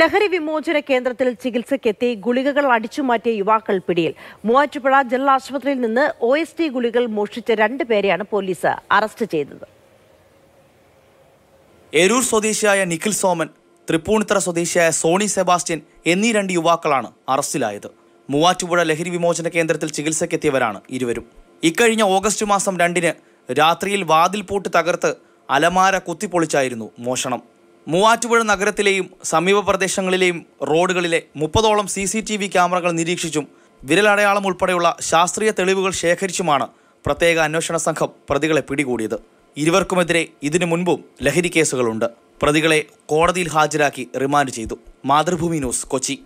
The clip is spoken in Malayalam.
ലഹരി വിമോചന കേന്ദ്രത്തിൽ ചികിത്സയ്ക്കെത്തി ഗുളികകൾ അടിച്ചുമാറ്റിയ യുവാക്കൾ പിടിയിൽ മൂവാറ്റുപുഴ ജില്ലാ ആശുപത്രിയിൽ നിന്ന് ഒ എസ് ടി ഗുളികൾ മോഷ്ടിച്ച രണ്ടുപേരെയാണ് പോലീസ് അറസ്റ്റ് ചെയ്തത് എരൂർ സ്വദേശിയായ നിഖിൽ സോമൻ തൃപ്പൂണിത്തറ സ്വദേശിയായ സോണി സെബാസ്റ്റ്യൻ എന്നീ രണ്ട് യുവാക്കളാണ് അറസ്റ്റിലായത് മൂവാറ്റുപുഴ ലഹരി വിമോചന കേന്ദ്രത്തിൽ ചികിത്സയ്ക്കെത്തിയവരാണ് ഇരുവരും ഇക്കഴിഞ്ഞ ഓഗസ്റ്റ് മാസം രണ്ടിന് രാത്രിയിൽ വാതിൽ പൂട്ട് തകർത്ത് അലമാര കുത്തിപ്പൊളിച്ചായിരുന്നു മോഷണം മൂവാറ്റുപുഴ നഗരത്തിലെയും സമീപ പ്രദേശങ്ങളിലെയും റോഡുകളിലെ മുപ്പതോളം സി സി ടി വി ക്യാമറകൾ നിരീക്ഷിച്ചും വിരലടയാളം ഉൾപ്പെടെയുള്ള ശാസ്ത്രീയ തെളിവുകൾ ശേഖരിച്ചുമാണ് പ്രത്യേക അന്വേഷണ സംഘം പ്രതികളെ പിടികൂടിയത് ഇരുവർക്കുമെതിരെ ഇതിനു മുൻപും ലഹരി കേസുകളുണ്ട് പ്രതികളെ കോടതിയിൽ ഹാജരാക്കി റിമാൻഡ് ചെയ്തു മാതൃഭൂമി ന്യൂസ് കൊച്ചി